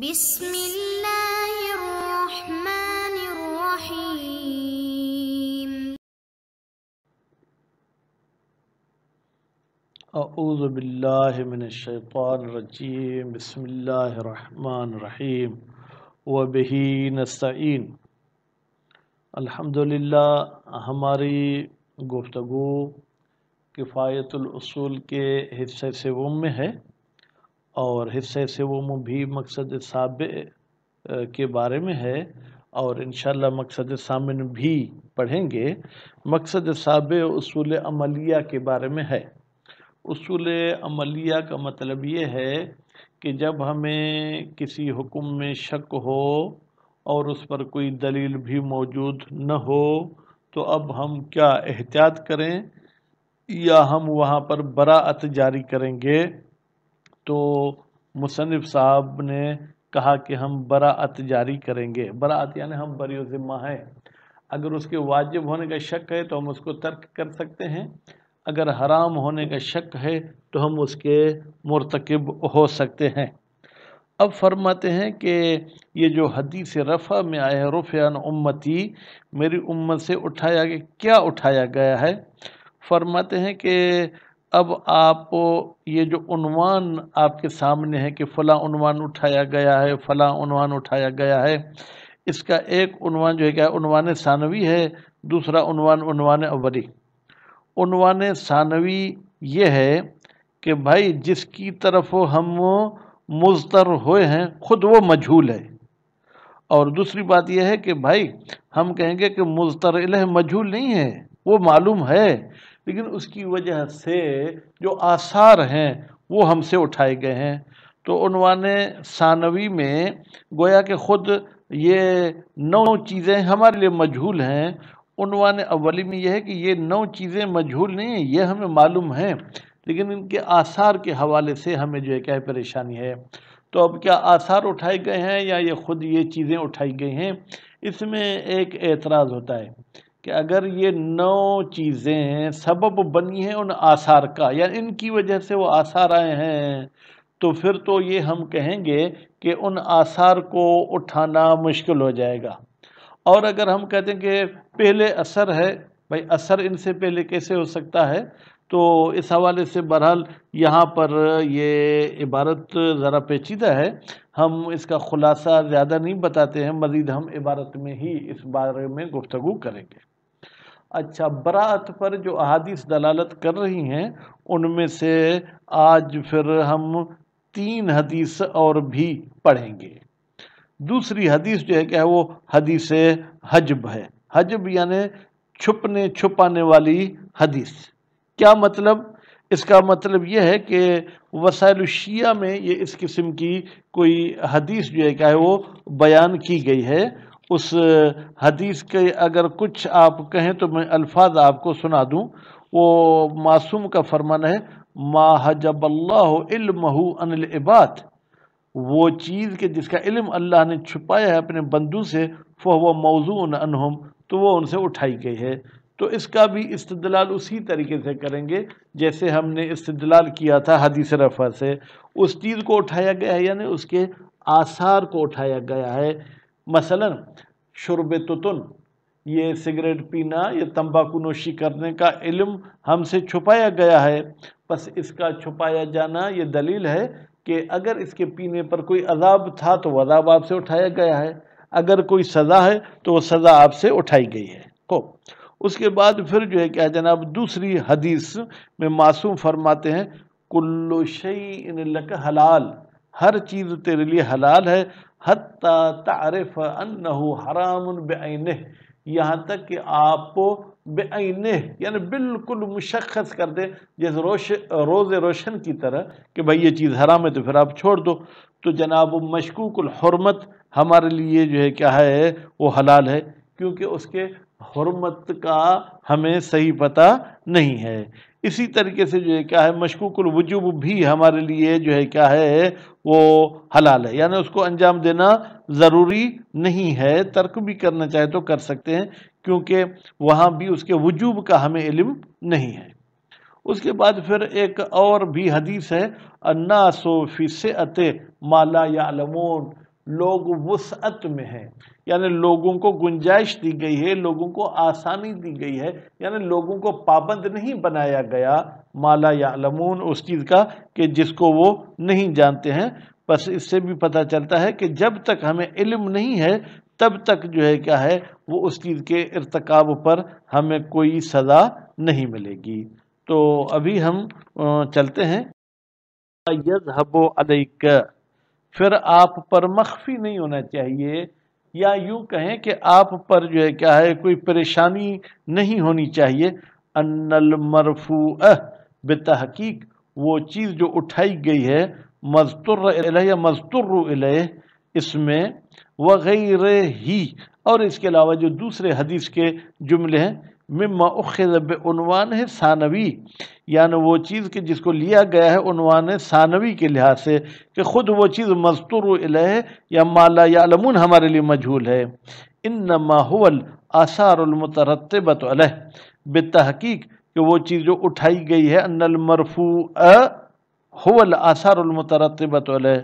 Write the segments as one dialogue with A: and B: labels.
A: بسم اللہ الرحمن الرحیم اعوذ باللہ من الشیطان الرجیم بسم اللہ الرحمن الرحیم و بہین الحمدللہ ہماری گفتگو کفایت الاصول کے حصے سے وم ہے اور حصے سے وہ بھی مقصد سابع کے بارے میں ہے اور انشاءاللہ مقصد سامن بھی پڑھیں گے مقصد سابع اصول عملیہ کے بارے میں ہے اصول عملیہ کا مطلب یہ ہے کہ جب ہمیں کسی حکم میں شک ہو اور اس پر کوئی دلیل بھی موجود نہ ہو تو اب ہم کیا احتیاط کریں یا ہم وہاں پر براعت جاری کریں گے تو مصنف صاحب نے کہا کہ ہم براعت جاری کریں گے براعت یعنی ہم بری و ذمہ ہیں اگر اس کے واجب ہونے کا شک ہے تو ہم اس کو ترک کر سکتے ہیں اگر حرام ہونے کا شک ہے تو ہم اس کے مرتکب ہو سکتے ہیں اب فرماتے ہیں کہ یہ جو حدیث رفع میں آئے رفعان امتی میری امت سے اٹھایا گیا کیا اٹھایا گیا ہے فرماتے ہیں کہ اب آپ یہ جو عنوان آپ کے سامنے ہے کہ فلاں عنوان اٹھایا گیا ہے فلاں عنوان اٹھایا گیا ہے اس کا ایک عنوان جو ہے کیا عنوان ثانوی ہے دوسرا عنوان عنوان اولی عنوان ثانوی یہ ہے کہ بھائی جس کی طرف ہم مزتر ہوئے ہیں خود وہ مجھول ہے اور دوسری بات یہ ہے کہ بھائی ہم کہیں گے کہ الہ مجھول نہیں ہے وہ معلوم ہے لیکن اس کی وجہ سے جو آثار ہیں وہ ہم سے اٹھائے گئے ہیں تو عنوان ثانوی میں گویا کہ خود یہ نو چیزیں ہمارے لیے مجھول ہیں عنوان اولی میں یہ ہے کہ یہ نو چیزیں مجھول نہیں ہیں یہ ہمیں معلوم ہیں لیکن ان کے آثار کے حوالے سے ہمیں جو ہے کیا پریشانی ہے تو اب کیا آثار اٹھائے گئے ہیں یا یہ خود یہ چیزیں اٹھائی گئی ہیں اس میں ایک اعتراض ہوتا ہے کہ اگر یہ نو چیزیں سبب بنی ہیں ان آثار کا یا ان کی وجہ سے وہ آثار آئے ہیں تو پھر تو یہ ہم کہیں گے کہ ان آثار کو اٹھانا مشکل ہو جائے گا اور اگر ہم کہتے ہیں کہ پہلے اثر ہے بھائی اثر ان سے پہلے کیسے ہو سکتا ہے تو اس حوالے سے بہرحال یہاں پر یہ عبارت ذرا پیچیدہ ہے ہم اس کا خلاصہ زیادہ نہیں بتاتے ہیں مزید ہم عبارت میں ہی اس بارے میں گفتگو کریں گے اچھا برات پر جو احادیث دلالت کر رہی ہیں ان میں سے آج پھر ہم تین حدیث اور بھی پڑھیں گے دوسری حدیث جو ہے کہ وہ حدیث حجب ہے حجب یعنی چھپنے چھپانے والی حدیث کیا مطلب اس کا مطلب یہ ہے کہ وسائل الشیعہ میں یہ اس قسم کی کوئی حدیث جو ہے کہ وہ بیان کی گئی ہے اس حدیث کے اگر کچھ آپ کہیں تو میں الفاظ آپ کو سنا دوں وہ معصوم کا فرمان ہے ما حجب اللہ علمہ ان العباد وہ چیز کہ جس کا علم اللہ نے چھپایا ہے اپنے بندوں سے فہو موضوع انہم تو وہ ان سے اٹھائی گئی ہے تو اس کا بھی استدلال اسی طریقے سے کریں گے جیسے ہم نے استدلال کیا تھا حدیث رفع سے اس چیز کو اٹھایا گیا ہے یعنی اس کے آثار کو اٹھایا گیا ہے مثلا شرب تتن یہ سگریٹ پینا یہ تمباکو نوشی کرنے کا علم ہم سے چھپایا گیا ہے بس اس کا چھپایا جانا یہ دلیل ہے کہ اگر اس کے پینے پر کوئی عذاب تھا تو وہ عذاب آپ سے اٹھایا گیا ہے اگر کوئی سزا ہے تو وہ سزا آپ سے اٹھائی گئی ہے کو اس کے بعد پھر جو ہے کہ جناب دوسری حدیث میں معصوم فرماتے ہیں کلو شیئن لک حلال ہر چیز تیرے لیے حلال ہے حتیٰ تعرف انہو حرام بعینہ یہاں تک کہ آپ بعینہ یعنی بالکل مشخص کر دیں جیسے روش روز روشن کی طرح کہ بھائی یہ چیز حرام ہے تو پھر آپ چھوڑ دو تو جناب مشکوک الحرمت ہمارے لیے جو ہے کیا ہے وہ حلال ہے کیونکہ اس کے حرمت کا ہمیں صحیح پتہ نہیں ہے اسی طریقے سے جو ہے کیا ہے مشکوک الوجوب بھی ہمارے لیے جو ہے کیا ہے وہ حلال ہے یعنی اس کو انجام دینا ضروری نہیں ہے ترک بھی کرنا چاہے تو کر سکتے ہیں کیونکہ وہاں بھی اس کے وجوب کا ہمیں علم نہیں ہے اس کے بعد پھر ایک اور بھی حدیث ہے اَنَّاسُ فِي سِعَتِ مَا لَا يَعْلَمُونَ لوگ وسعت میں ہیں یعنی لوگوں کو گنجائش دی گئی ہے لوگوں کو آسانی دی گئی ہے یعنی لوگوں کو پابند نہیں بنایا گیا مالا یا اس چیز کا کہ جس کو وہ نہیں جانتے ہیں بس اس سے بھی پتہ چلتا ہے کہ جب تک ہمیں علم نہیں ہے تب تک جو ہے کیا ہے وہ اس چیز کے ارتکاب پر ہمیں کوئی سزا نہیں ملے گی تو ابھی ہم چلتے ہیں علیکہ پھر آپ پر مخفی نہیں ہونا چاہیے یا یوں کہیں کہ آپ پر جو ہے کیا ہے کوئی پریشانی نہیں ہونی چاہیے ان المرفوع بتحقیق وہ چیز جو اٹھائی گئی ہے الہ یا مزتر الہ اس میں وغیرہ ہی اور اس کے علاوہ جو دوسرے حدیث کے جملے ہیں اخذ بے عنوان ہے ثانوی یعنی وہ چیز کہ جس کو لیا گیا ہے عنوان ثانوی کے لحاظ سے کہ خود وہ چیز مستور الہ یا مالا یا علمون ہمارے لیے مجھول ہے انما هو الاثار المترتبت علیہ بتحقیق کہ وہ چیز جو اٹھائی گئی ہے ان المرفوع حول آثار علیہ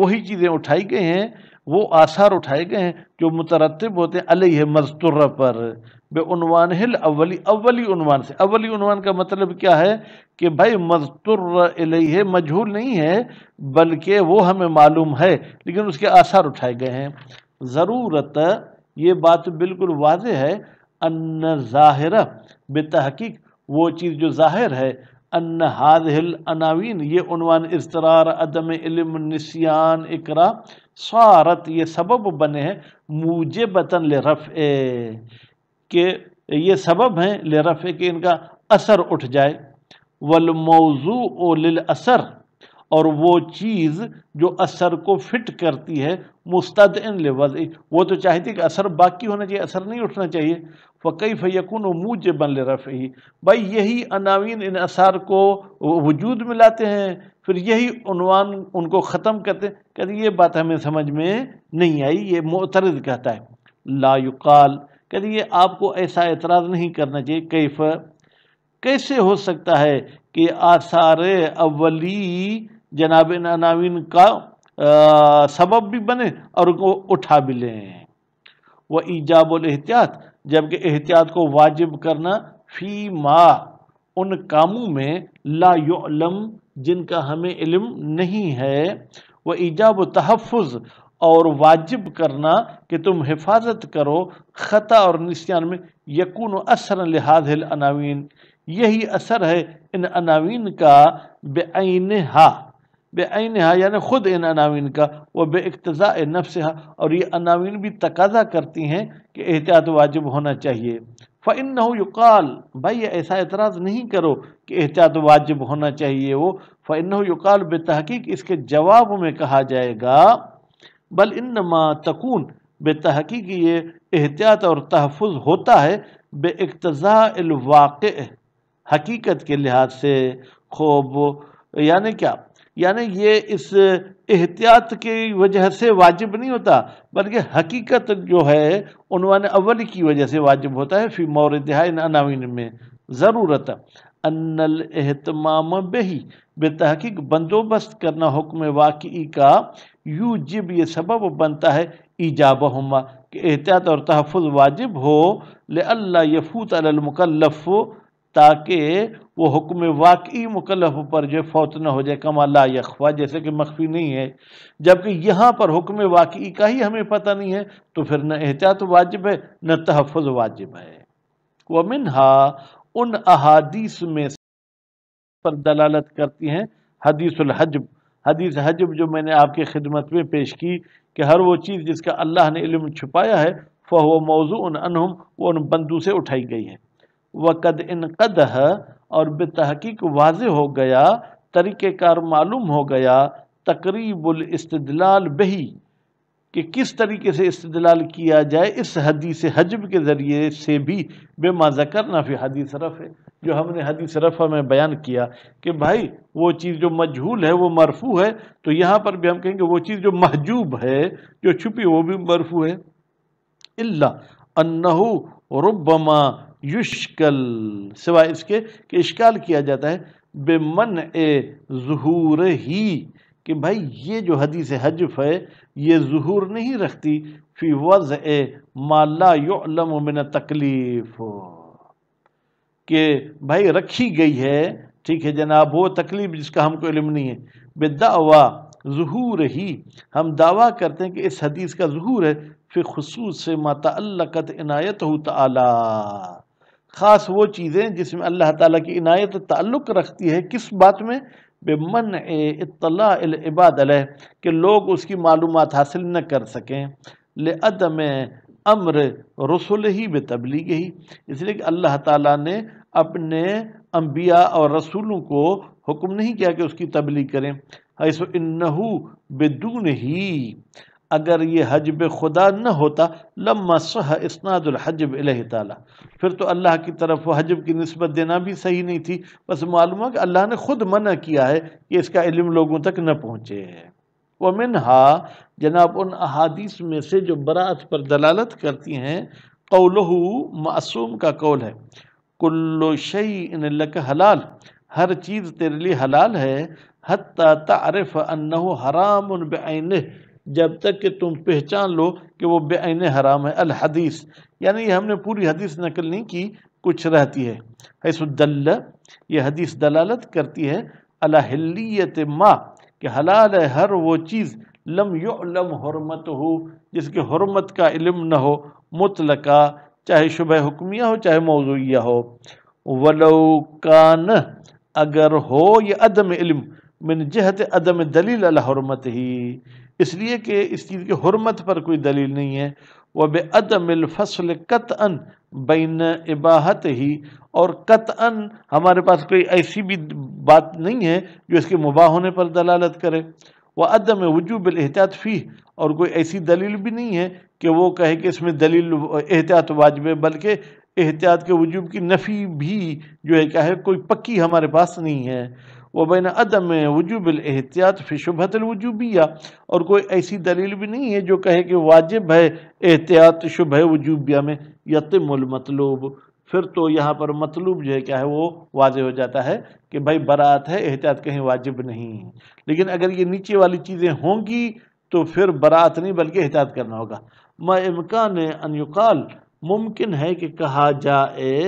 A: وہی چیزیں اٹھائی گئے ہیں وہ آثار اٹھائے گئے ہیں جو مترتب ہوتے ہیں علیہ مضر پر بے عنوان ہل اولی اولی عنوان سے اولی عنوان کا مطلب کیا ہے کہ بھائی مسترہ علیہ مجھول نہیں ہے بلکہ وہ ہمیں معلوم ہے لیکن اس کے آثار اٹھائے گئے ہیں ضرورت یہ بات بالکل واضح ہے ان ظاہرہ بے تحقیق وہ چیز جو ظاہر ہے ان هذه الاناوین یہ عنوان اضطرار عدم علم نسیان اقرا سارت یہ سبب بنے ہیں موجبتن لرفع کہ یہ سبب ہیں لرفع کہ ان کا اثر اٹھ جائے والموضوع للاثر اور وہ چیز جو اثر کو فٹ کرتی ہے مستدعن لوضع وہ تو چاہیتی کہ اثر باقی ہونا چاہیے اثر نہیں اٹھنا چاہیے فَقَيْفَ کیف یقون و منہ بن رفعی بھائی یہی اناوین ان اثار کو وجود ملاتے ہیں پھر یہی عنوان ان کو ختم کرتے کہتے ہیں یہ بات ہمیں سمجھ میں نہیں آئی یہ معترض کہتا ہے لا کہتے ہیں یہ آپ کو ایسا اعتراض نہیں کرنا چاہیے کیف کیسے ہو سکتا ہے کہ آثار اولی جناب عناوین کا سبب بھی بنے اور اٹھا بھی لیں وہ ایجاب جبکہ احتیاط کو واجب کرنا فی ما ان کاموں میں لا یعلم جن کا ہمیں علم نہیں ہے وہ ایجاب و تحفظ اور واجب کرنا کہ تم حفاظت کرو خطا اور نسیان میں یقون و اثر لحاظ العاوین یہی اثر ہے ان عناوین کا بے عین بے اینہا یعنی خود ان اناوین کا وہ بے اقتضاء نفسہا اور یہ اناوین بھی تقاضا کرتی ہیں کہ احتیاط واجب ہونا چاہیے فَإِنَّهُ يُقَال بھائی ایسا اعتراض نہیں کرو کہ احتیاط واجب ہونا چاہیے وہ فَإِنَّهُ يُقَال یقال بے تحقیق اس کے جواب میں کہا جائے گا بل انما تکون بے تحقیق یہ احتیاط اور تحفظ ہوتا ہے بے اقتضاء الواقع حقیقت کے لحاظ سے خوب یعنی کیا یعنی یہ اس احتیاط کی وجہ سے واجب نہیں ہوتا بلکہ حقیقت جو ہے عنوان اول کی وجہ سے واجب ہوتا ہے فی موردہ ان عناوین میں ضرورت ان الاحتمام بہی بے تحقیق بندوبست کرنا حکم واقعی کا یو جب یہ سبب بنتا ہے ایجاب ہما کہ احتیاط اور تحفظ واجب ہو لہ یفوۃ المقلف تاکہ وہ حکم واقعی مکلف پر جو فوت نہ ہو جائے کما لا یخوا جیسے کہ مخفی نہیں ہے جبکہ یہاں پر حکم واقعی کا ہی ہمیں پتہ نہیں ہے تو پھر نہ احتیاط واجب ہے نہ تحفظ واجب ہے وہ منہا ان احادیث میں پر دلالت کرتی ہیں حدیث الحجب حدیث حجب جو میں نے آپ کی خدمت میں پیش کی کہ ہر وہ چیز جس کا اللہ نے علم چھپایا ہے فَهُوَ و موضوع وہ ان بندوں سے اٹھائی گئی ہے وقد انقدہ اور بتحقیق واضح ہو گیا طریقہ کار معلوم ہو گیا تقریب الاستدلال بہی کہ کس طریقے سے استدلال کیا جائے اس حدیث حجب کے ذریعے سے بھی بے ما ذکرنا فی حدیث رفع جو ہم نے حدیث رفع میں بیان کیا کہ بھائی وہ چیز جو مجھول ہے وہ مرفوع ہے تو یہاں پر بھی ہم کہیں گے وہ چیز جو محجوب ہے جو چھپی وہ بھی مرفوع ہے اللہ انہو ربما یشکل سوائے اس کے کہ اشکال کیا جاتا ہے بے من اے ظہور ہی کہ بھائی یہ جو حدیث حجف ہے یہ ظہور نہیں رکھتی فی وضع ما لا یعلم من تکلیف کہ بھائی رکھی گئی ہے ٹھیک ہے جناب وہ تکلیف جس کا ہم کو علم نہیں ہے بے دعویٰ ظہور ہی ہم دعویٰ کرتے ہیں کہ اس حدیث کا ظہور ہے فی خصوص سے ما تعلقت عنایت ہو تعالی خاص وہ چیزیں جس میں اللہ تعالیٰ کی عنایت تعلق رکھتی ہے کس بات میں بے اطلاع العباد علیہ کہ لوگ اس کی معلومات حاصل نہ کر سکیں لعدم امر رسول ہی بے ہی اس لئے کہ اللہ تعالیٰ نے اپنے انبیاء اور رسولوں کو حکم نہیں کیا کہ اس کی تبلیغ کریں حیث انہو بدون ہی اگر یہ حجب خدا نہ ہوتا لما صح اسناد الحجب الہ تعالیٰ پھر تو اللہ کی طرف وہ حجب کی نسبت دینا بھی صحیح نہیں تھی بس معلوم ہے کہ اللہ نے خود منع کیا ہے کہ اس کا علم لوگوں تک نہ پہنچے ہیں ومنہا جناب ان احادیث میں سے جو برات پر دلالت کرتی ہیں قولہ معصوم کا قول ہے کلو شیئن لک حلال ہر چیز تیرے لیے حلال ہے تعرف انہو حرام بعینہ جب تک کہ تم پہچان لو کہ وہ بے عین حرام ہے الحدیث یعنی یہ ہم نے پوری حدیث نقل نہیں کی کچھ رہتی ہے حیث الدل یہ حدیث دلالت کرتی ہے الحلیت ما کہ حلال ہے ہر وہ چیز لم یعلم حرمت ہو جس کی حرمت کا علم نہ ہو مطلقہ چاہے شبہ حکمیہ ہو چاہے موضوعیہ ہو ولو کان اگر ہو یہ عدم علم من جہت عدم دلیل الحرمت ہی اس لیے کہ اس چیز کی حرمت پر کوئی دلیل نہیں ہے وہ عدم الفصل قطَََََََََََََََََ بین عباہت ہی اور قت ان ہمارے پاس کوئی ایسی بھی بات نہیں ہے جو اس کے مباح ہونے پر دلالت کرے وہ عدم وجوب فی اور کوئی ایسی دلیل بھی نہیں ہے کہ وہ کہے کہ اس میں دلیل احتیاط واجب ہے بلکہ احتیاط کے وجوب کی نفی بھی جو ہے کہا ہے کوئی پکی ہمارے پاس نہیں ہے وہ عَدَمِ عدم وجوب فِي شُبْحَةِ الوجوبیا اور کوئی ایسی دلیل بھی نہیں ہے جو کہے کہ واجب ہے احتیاط شبہ وجوبیہ میں یتم المطلوب پھر تو یہاں پر مطلوب جو ہے کیا ہے وہ واضح ہو جاتا ہے کہ بھائی برات ہے احتیاط کہیں واجب نہیں لیکن اگر یہ نیچے والی چیزیں ہوں گی تو پھر برات نہیں بلکہ احتیاط کرنا ہوگا اِمْكَانِ امکان يُقَال ممکن ہے کہ کہا جائے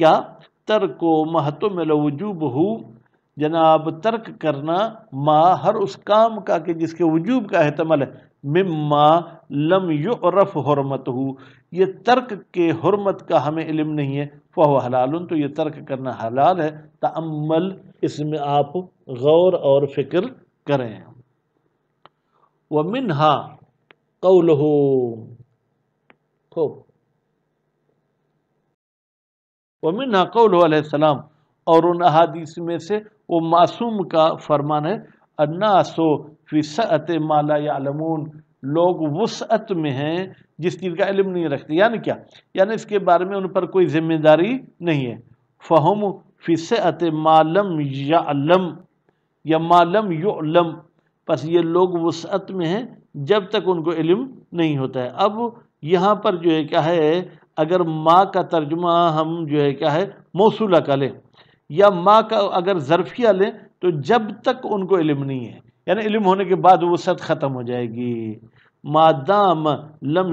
A: کیا تر مَحْتُمِ لَوْجُوبُهُ ہو جناب ترک کرنا ما ہر اس کام کا کہ جس کے وجوب کا احتمال ہے مما لم یعرف حرمت ہو یہ ترک کے حرمت کا ہمیں علم نہیں ہے فہو حلال تو یہ ترک کرنا حلال ہے تعمل اس میں آپ غور اور فکر کریں ومنہا قولہو خوب ومنہا قولہو علیہ السلام اور ان احادیث میں سے وہ معصوم کا فرمان ہے اَنَّاسُ فِي سَعَتِ مَا لَا يَعْلَمُونَ لوگ وسعت میں ہیں جس چیز کا علم نہیں رکھتے یعنی کیا یعنی اس کے بارے میں ان پر کوئی ذمہ داری نہیں ہے فہم فِي سَعَتِ مَا لَمْ يَعْلَمْ یا مَا لَمْ يُعْلَمْ پس یہ لوگ وسعت میں ہیں جب تک ان کو علم نہیں ہوتا ہے اب یہاں پر جو ہے کیا ہے اگر ماں کا ترجمہ ہم جو ہے کیا ہے موصولہ کا لیں یا ماں کا اگر ظرفیہ لیں تو جب تک ان کو علم نہیں ہے یعنی علم ہونے کے بعد وہ ست ختم ہو جائے گی مادام لم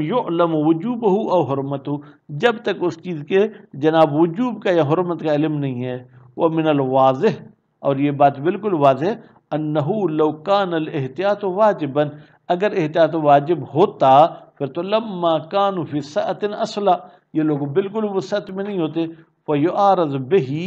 A: وجوب ہو اور حرمت ہو جب تک اس چیز کے جناب وجوب کا یا حرمت کا علم نہیں ہے وہ من الواضح اور یہ بات بالکل واضح اللہ کان الاحتیاط واجبً اگر احتیاط واجب ہوتا پھر تو لما کان فی سعت اصلا یہ لوگ بالکل وہ میں نہیں ہوتے فَيُعَارَضْ بِهِ بہی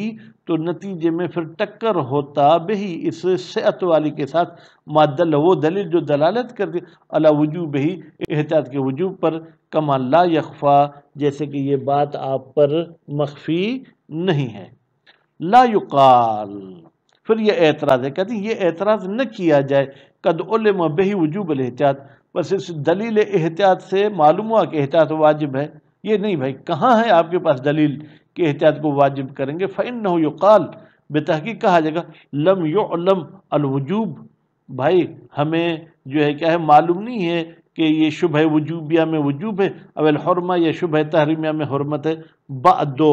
A: تو نتیجے میں پھر ٹکر ہوتا بہی اس صحت والی کے ساتھ مادل وہ دلیل جو دلالت کرتی اللہ وجوب بہی احتیاط کے وجوب پر کما لا یخفا جیسے کہ یہ بات آپ پر مخفی نہیں ہے لا یقال پھر یہ اعتراض ہے کہتے ہیں یہ اعتراض نہ کیا جائے قد علم بہی وجوب الہتیاط بس اس دلیل احتیاط سے معلوم ہوا کہ احتیاط واجب ہے یہ نہیں بھائی کہاں ہے آپ کے پاس دلیل کہ احتیاط کو واجب کریں گے فَإِنَّهُ نہ ہو بے تحقیق کہا جائے گا لم يُعْلَمْ لم الوجوب بھائی ہمیں جو ہے کیا ہے معلوم نہیں ہے کہ یہ شبہ وجوبیہ میں وجوب ہے اول حرمہ یا شبہ تحریمیہ میں حرمت ہے بعدو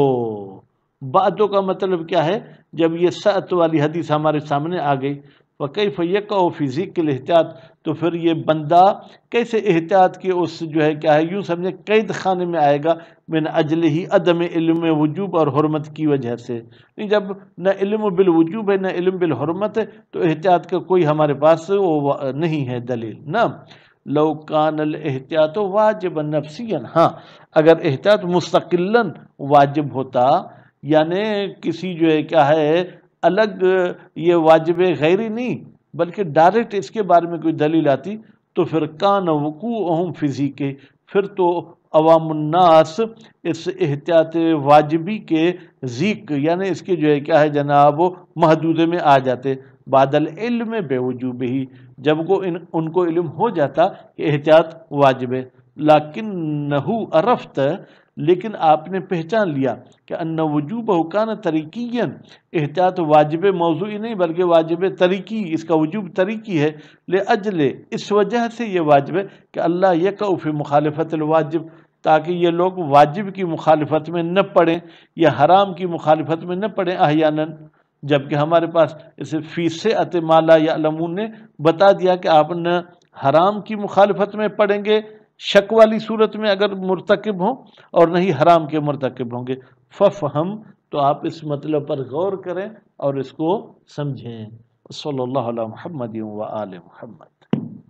A: بعدو کا مطلب کیا ہے جب یہ سعت والی حدیث ہمارے سامنے آ گئی وق فیقہ وہ الْإِحْتِعَاتِ احتیاط تو پھر یہ بندہ کیسے احتیاط کے اس جو ہے کیا ہے یوں سمجھے قید خانے میں آئے گا من اجل ہی عدم علم وجوب اور حرمت کی وجہ سے نہیں یعنی جب نہ علم بالوجوب ہے نہ علم بالحرمت ہے تو احتیاط کا کوئی ہمارے پاس نہیں ہے دلیل نا لو کان الاحتیاط واجب نفسیا ہاں اگر احتیاط مستقلا واجب ہوتا یعنی کسی جو ہے کیا ہے الگ یہ واجب غیری نہیں بلکہ ڈائریکٹ اس کے بارے میں کوئی دلیل آتی تو پھر کان وقوع اہم فضی کے پھر تو عوام الناس اس احتیاط واجبی کے ذیق یعنی اس کے جو ہے کیا ہے جناب وہ محدود میں آ جاتے بادل علم بے وجوب ہی جب کو ان ان کو علم ہو جاتا کہ احتیاط واجب ہے لیکن نہو عرفت لیکن آپ نے پہچان لیا کہ ان وجوب حکان طریقی احتیاط واجب موضوعی نہیں بلکہ واجب طریقی اس کا وجوب طریقی ہے لے اجلے اس وجہ سے یہ واجب ہے کہ اللہ یکعو فی مخالفت الواجب تاکہ یہ لوگ واجب کی مخالفت میں نہ پڑھیں یا حرام کی مخالفت میں نہ پڑیں احیاناً جبکہ ہمارے پاس اسے فیسے اتمالا یا علمون نے بتا دیا کہ آپ نہ حرام کی مخالفت میں پڑھیں گے شک والی صورت میں اگر مرتکب ہوں اور نہیں حرام کے مرتکب ہوں گے فف ہم تو آپ اس مطلب پر غور کریں اور اس کو سمجھیں صلی اللہ علیہ محمد و محمد